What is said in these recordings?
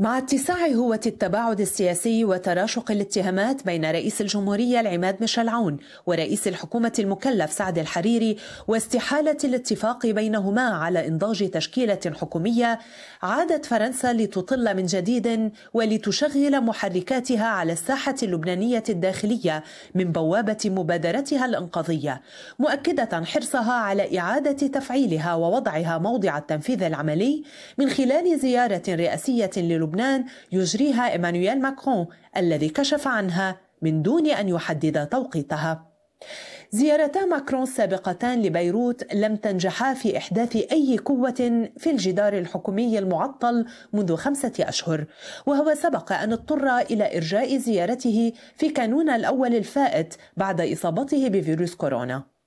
مع اتساع هوة التباعد السياسي وتراشق الاتهامات بين رئيس الجمهورية العماد ميشيل عون ورئيس الحكومة المكلف سعد الحريري واستحالة الاتفاق بينهما على إنضاج تشكيلة حكومية عادت فرنسا لتطل من جديد ولتشغل محركاتها على الساحة اللبنانية الداخلية من بوابة مبادرتها الإنقاذية مؤكدة حرصها على إعادة تفعيلها ووضعها موضع التنفيذ العملي من خلال زيارة رئاسية للبنان لبنان يجريها إيمانويل ماكرون الذي كشف عنها من دون أن يحدد توقيتها زيارتا ماكرون السابقتان لبيروت لم تنجحا في إحداث أي قوة في الجدار الحكومي المعطل منذ خمسة أشهر، وهو سبق أن اضطر إلى إرجاء زيارته في كانون الأول الفائت بعد إصابته بفيروس كورونا.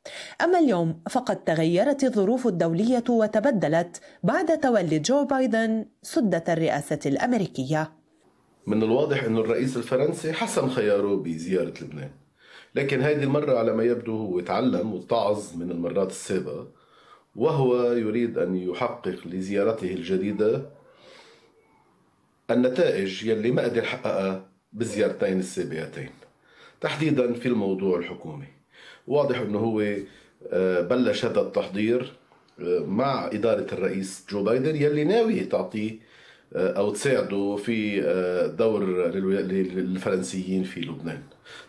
أما اليوم فقد تغيرت الظروف الدولية وتبدلت بعد تولي جو بايدن سدة الرئاسة الأمريكية من الواضح أن الرئيس الفرنسي حسم خياره بزيارة لبنان لكن هذه المرة على ما يبدو هو تعلم واتعظ من المرات السابقة وهو يريد أن يحقق لزيارته الجديدة النتائج يلي ما قدر حققها بالزيارتين السابقتين تحديدا في الموضوع الحكومي واضح انه هو آه، بلش هذا التحضير آه، مع إدارة الرئيس جو بايدن يلي ناوي تعطيه آه، أو تساعده في دور للفرنسيين في لبنان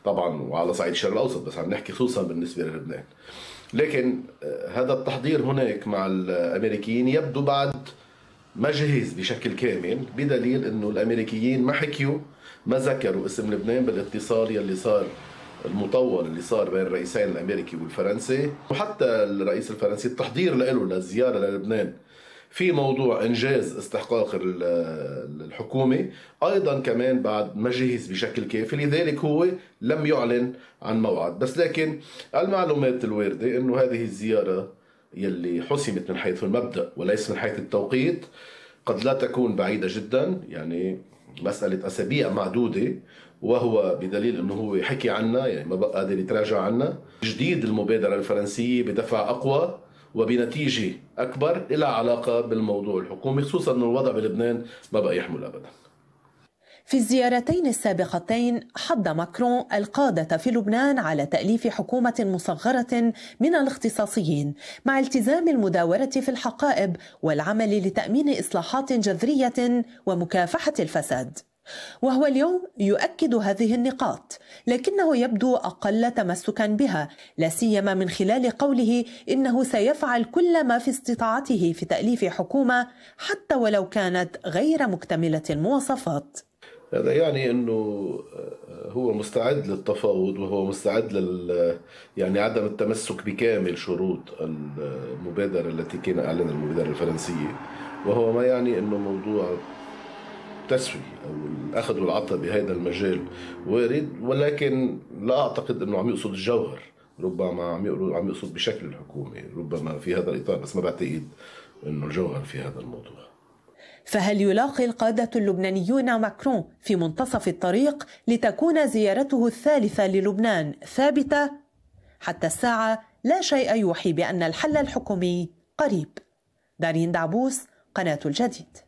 طبعا وعلى صعيد الشرق الأوسط بس عم نحكي خصوصا بالنسبة للبنان لكن هذا التحضير هناك مع الأمريكيين يبدو بعد ما جهز بشكل كامل بدليل انه الامريكيين ما حكيوا ما ذكروا اسم لبنان بالاتصال يلي صار المطول اللي صار بين الرئيسين الامريكي والفرنسي وحتى الرئيس الفرنسي التحضير له للزياره للبنان في موضوع انجاز استحقاق الحكومه ايضا كمان بعد ما جهز بشكل كافي لذلك هو لم يعلن عن موعد بس لكن المعلومات الوارده انه هذه الزياره يلي حسمت من حيث المبدا وليس من حيث التوقيت قد لا تكون بعيده جدا يعني مسألة أسابيع معدودة وهو بدليل أنه هو حكي عنا يعني ما بقى قادر يتراجع عنا جديد المبادرة الفرنسية بدفع أقوى وبنتيجة أكبر إلى علاقة بالموضوع الحكومي خصوصا أن الوضع بلبنان ما بقى يحمل أبداً في الزيارتين السابقتين حض ماكرون القادة في لبنان على تأليف حكومة مصغرة من الاختصاصيين مع التزام المداورة في الحقائب والعمل لتأمين إصلاحات جذرية ومكافحة الفساد. وهو اليوم يؤكد هذه النقاط لكنه يبدو اقل تمسكا بها لا سيما من خلال قوله انه سيفعل كل ما في استطاعته في تاليف حكومه حتى ولو كانت غير مكتمله المواصفات هذا يعني انه آه، هو مستعد للتفاوض وهو مستعد لل يعني عدم التمسك بكامل شروط المبادره التي كان اعلن المبادره الفرنسيه وهو ما يعني انه موضوع تسوي أو الأخذ والعطاء بهذا المجال وارد ولكن لا أعتقد أنه عم يقصد الجوهر ربما عم عم يقصد بشكل الحكومة ربما في هذا الإطار بس ما بعتقد أنه الجوهر في هذا الموضوع فهل يلاقي القادة اللبنانيون ماكرون في منتصف الطريق لتكون زيارته الثالثة للبنان ثابتة؟ حتى الساعة لا شيء يوحي بأن الحل الحكومي قريب. دارين دعبوس قناة الجديد